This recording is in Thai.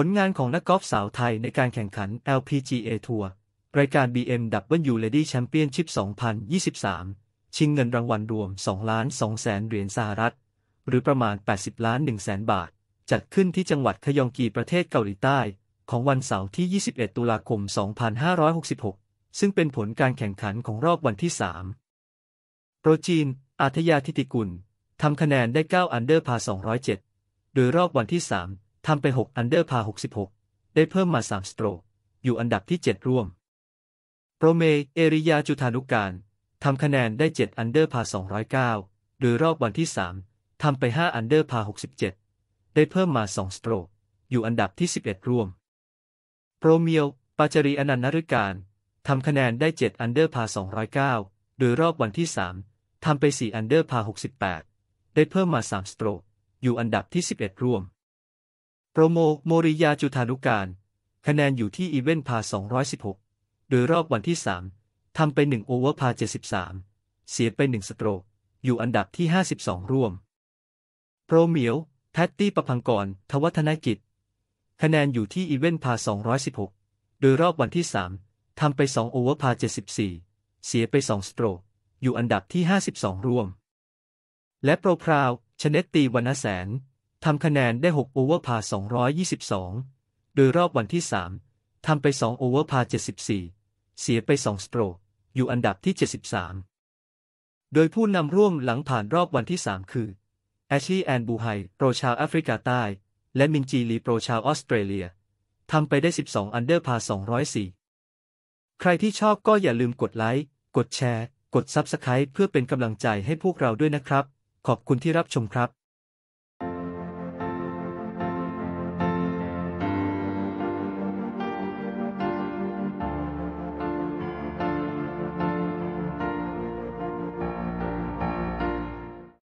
ผลงานของนักกอล์ฟสาวไทยในการแข่งขัน LPGA ทัวร์รายการ BMW Lady Championship 2023 ชิงเงินรางวัลรวม2ล้าน2แสนเหรียญสหรัฐ หรือประมาณ 80 ล้าน1แสนบาท จัดขึ้นที่จังหวัดขยองกีประเทศเกาหลีใต้ ของวันเสาร์ที่ 21 ตุลาคม 2566 ซึ่งเป็นผลการแข่งขันของรอบวันที่ 3 โปรจีน อาทยาทิติกุล ทำคะแนนได้ 9 อันเดอร์พา207 โดยรอบวันที่ 3ทำไป 6 อันเดอร์พา66 ได้เพิ่มมา 3สโตรก อยู่อันดับที่ 7ร่วมโปรเม เอริยาจุธานุการทำคะแนนได้ 7 อันเดอร์พา209โดยรอบวันที่ 3 ทำไป 5 อันเดอร์พา67 ได้เพิ่มมา 2สโตรก อยู่อันดับที่ 11ร่วมโปรเมียวปาจารีอนันต์นฤการทำคะแนนได้ 7 อันเดอร์พา209โดยรอบวันที่ 3 ทำไป 4 อันเดอร์พา 68 ได้เพิ่มมา 3สโตรก อยู่อันดับที่ 11ร่วมโปรโมโมริยาจุธานุการคะแนนอยู่ที่อีเวนต์พา 216 โดยรอบวันที่3ทำไป1โอเวอร์พา73เสียไป1สโตรก อยู่อันดับที่ 52ร่วมโปรเมียวแพตตี้ประพังกรทวัฒนกิจคะแนนอยู่ที่อีเวนต์พา216โดยรอบวันที่ 3ทำไป2โอเวอร์พา 74 เสียไป 2 สโตรก อยู่อันดับที่ 52ร่วม และโปรพราวชเนตตีวรรณแสนทำคะแนนได้6โอเวอร์พา222 โดยรอบวันที่ 3ทำไป2โอเวอร์พา74 เสียไป 2 สโตรกอยู่อันดับที่ 73 โดยผู้นำร่วมหลังผ่านรอบวันที่ 3 คือแอชลีย์แอนบูไฮโปรชาวแอฟริกาใต้ และมินจีลีโปรชาวออสเตรเลียทำไปได้ 12อันเดอร์พา204 ใครที่ชอบก็อย่าลืมกดไลค์ กดแชร์ กดซับสไคร b ์เพื่อเป็นกำลังใจให้พวกเราด้วยนะครับ ขอบคุณที่รับชมครับ